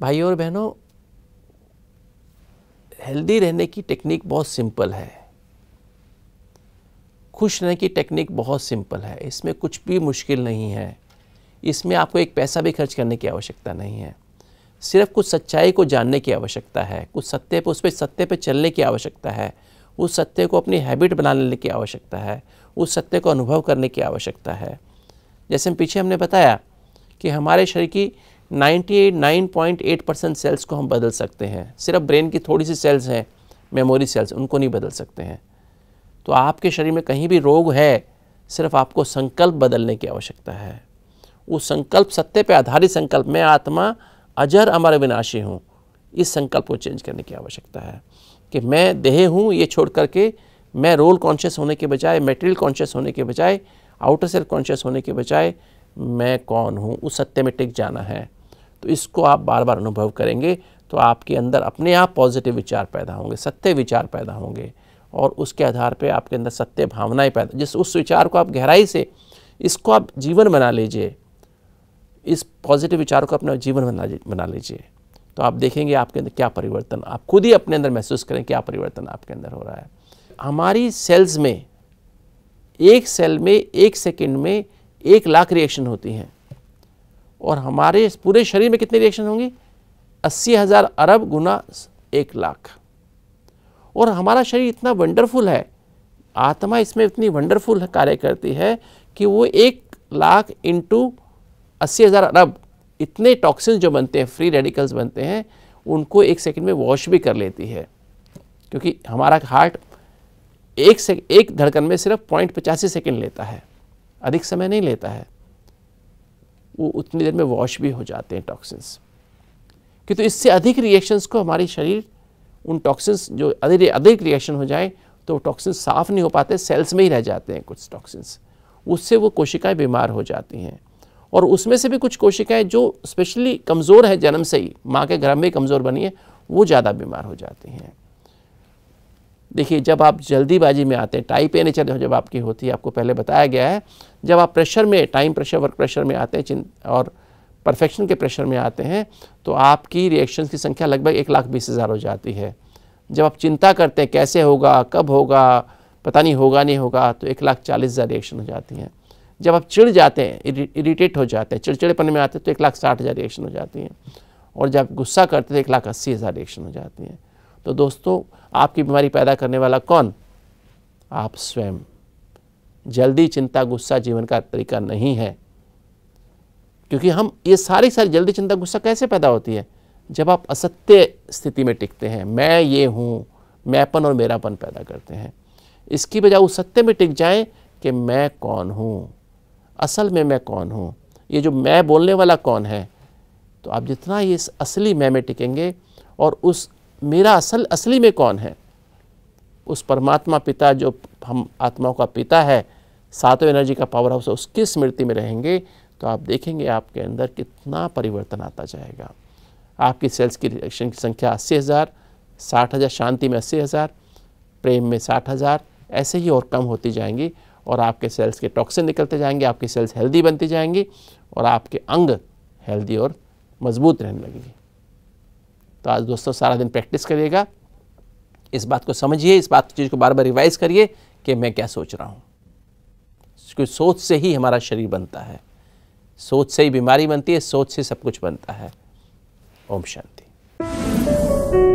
भाई और बहनों हेल्दी रहने की टेक्निक बहुत सिंपल है खुश रहने की टेक्निक बहुत सिंपल है इसमें कुछ भी मुश्किल नहीं है इसमें आपको एक पैसा भी खर्च करने की आवश्यकता नहीं है सिर्फ कुछ सच्चाई को जानने की आवश्यकता है कुछ सत्य पर उस पर सत्य पर चलने की आवश्यकता है उस सत्य को अपनी हैबिट बना लेने की आवश्यकता है उस सत्य को अनुभव करने की आवश्यकता है जैसे पीछे हमने बताया कि हमारे शरीर की 99.8 परसेंट सेल्स को हम बदल सकते हैं सिर्फ ब्रेन की थोड़ी सी सेल्स हैं मेमोरी सेल्स उनको नहीं बदल सकते हैं तो आपके शरीर में कहीं भी रोग है सिर्फ आपको संकल्प बदलने की आवश्यकता है वो संकल्प सत्य पर आधारित संकल्प मैं आत्मा अजर अमर विनाशी हूँ इस संकल्प को चेंज करने की आवश्यकता है कि मैं देह हूँ ये छोड़ करके मैं रोल कॉन्शियस होने के बजाय मेटेरियल कॉन्शियस होने के बजाय आउटर सेल्फ कॉन्शियस होने के बजाय मैं कौन हूँ उस सत्य में टिक जाना है तो इसको आप बार बार अनुभव करेंगे तो आपके अंदर अपने आप पॉजिटिव विचार पैदा होंगे सत्य विचार पैदा होंगे और उसके आधार पे आपके अंदर सत्य भावनाएं पैदा जिस उस विचार को आप गहराई से इसको आप जीवन बना लीजिए इस पॉजिटिव विचार को अपना जीवन बना बना लीजिए तो आप देखेंगे आपके अंदर क्या परिवर्तन आप खुद ही अपने अंदर महसूस करें क्या परिवर्तन आपके अंदर हो रहा है हमारी सेल्स में एक सेल में एक सेकेंड में एक लाख रिएक्शन होती हैं और हमारे पूरे शरीर में कितने रिएक्शन होंगे अस्सी हज़ार अरब गुना एक लाख और हमारा शरीर इतना वंडरफुल है आत्मा इसमें इतनी वंडरफुल कार्य करती है कि वो एक लाख इंटू अस्सी हज़ार अरब इतने टॉक्सिन जो बनते हैं फ्री रेडिकल्स बनते हैं उनको एक सेकंड में वॉश भी कर लेती है क्योंकि हमारा हार्ट एक से एक धड़कन में सिर्फ पॉइंट पचासी सेकेंड लेता है अधिक समय नहीं लेता है वो उतनी देर में वॉश भी हो जाते हैं टॉक्सिन्स कि तो इससे अधिक रिएक्शंस को हमारे शरीर उन टॉक्सिन्स जो अधिक अधिक रिएक्शन हो जाए तो टॉक्सिन साफ नहीं हो पाते सेल्स में ही रह जाते हैं कुछ टॉक्सिन्स उससे वो कोशिकाएं बीमार हो जाती हैं और उसमें से भी कुछ कोशिकाएं जो स्पेशली कमज़ोर है जन्म से ही माँ के गर्भ में कमज़ोर बनी है वो ज़्यादा बीमार हो जाती हैं देखिए जब आप जल्दीबाजी में आते हैं टाइप ए नेचर जब आपकी होती है आपको पहले बताया गया है जब आप प्रेशर में टाइम प्रेशर वर्क प्रेशर में आते हैं और परफेक्शन के प्रेशर में आते हैं तो आपकी रिएक्शन की संख्या लगभग एक लाख बीस हज़ार हो जाती है जब आप चिंता करते हैं कैसे होगा कब होगा पता नहीं होगा नहीं होगा तो एक लाख चालीस हज़ार रिएक्शन हो जाती हैं जब आप चिड़ जाते हैं इरीटेट हो जाते हैं चिड़चिड़ेपन में आते हैं तो एक लाख साठ हज़ार रिएक्शन हो जाती हैं और जब गुस्सा करते हैं तो एक लाख अस्सी हज़ार रिएक्शन हो जाती हैं तो दोस्तों आपकी बीमारी पैदा करने वाला कौन आप स्वयं जल्दी चिंता गुस्सा जीवन का तरीका नहीं है क्योंकि हम ये सारी सारी जल्दी चिंता गुस्सा कैसे पैदा होती है जब आप असत्य स्थिति में टिकते हैं मैं ये हूँ मैंपन और मेरापन पैदा करते हैं इसकी बजाय उस सत्य में टिक जाएं कि मैं कौन हूँ असल में मैं कौन हूँ ये जो मैं बोलने वाला कौन है तो आप जितना ये इस असली मैं में टिकेंगे और उस मेरा असल असली में कौन है उस परमात्मा पिता जो हम आत्माओं का पिता है सातवें एनर्जी का पावर हाउस है उसकी स्मृति में रहेंगे तो आप देखेंगे आपके अंदर कितना परिवर्तन आता जाएगा आपकी सेल्स की रिएक्शन की संख्या अस्सी हज़ार साठ हज़ार शांति में अस्सी हज़ार प्रेम में साठ हज़ार ऐसे ही और कम होती जाएंगी और आपके सेल्स के टॉक्सिन निकलते जाएंगे आपकी सेल्स हेल्दी बनती जाएंगी और आपके अंग हेल्दी और मजबूत रहने लगेंगे तो आज दोस्तों सारा दिन प्रैक्टिस करिएगा इस बात को समझिए इस बात चीज़ को बार बार रिवाइज करिए कि मैं क्या सोच रहा हूँ क्योंकि सोच से ही हमारा शरीर बनता है सोच से ही बीमारी बनती है सोच से सब कुछ बनता है ओम शांति